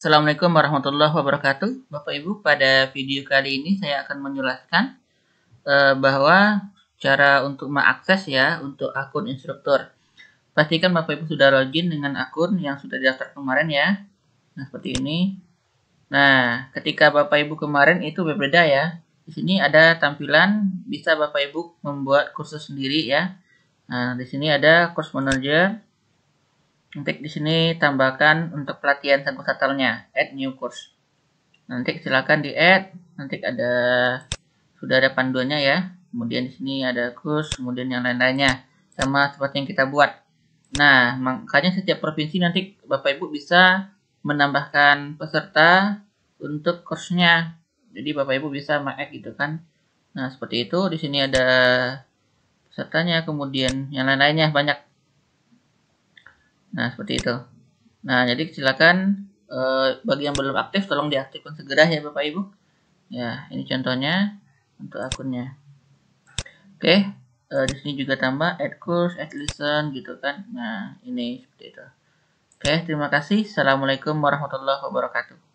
Assalamualaikum warahmatullahi wabarakatuh. Bapak Ibu, pada video kali ini saya akan menjelaskan eh, bahwa cara untuk mengakses ya untuk akun instruktur. Pastikan Bapak Ibu sudah login dengan akun yang sudah daftar kemarin ya. Nah, seperti ini. Nah, ketika Bapak Ibu kemarin itu berbeda ya. Di sini ada tampilan bisa Bapak Ibu membuat kursus sendiri ya. Nah, di sini ada course manager, Nanti di sini tambahkan untuk pelatihan satu satelnya, add new course. Nanti silakan di add, nanti ada sudah ada panduannya ya. Kemudian di sini ada kurs, kemudian yang lain-lainnya sama seperti yang kita buat. Nah, makanya setiap provinsi nanti Bapak Ibu bisa menambahkan peserta untuk kursnya. Jadi Bapak Ibu bisa make gitu kan. Nah, seperti itu di sini ada pesertanya, kemudian yang lain-lainnya banyak. Nah, seperti itu. Nah, jadi silakan eh, bagi yang belum aktif tolong diaktifkan segera ya Bapak Ibu. Ya, ini contohnya untuk akunnya. Oke, eh, di sini juga tambah add course, add lesson gitu kan. Nah, ini seperti itu. Oke, terima kasih. Assalamualaikum warahmatullahi wabarakatuh.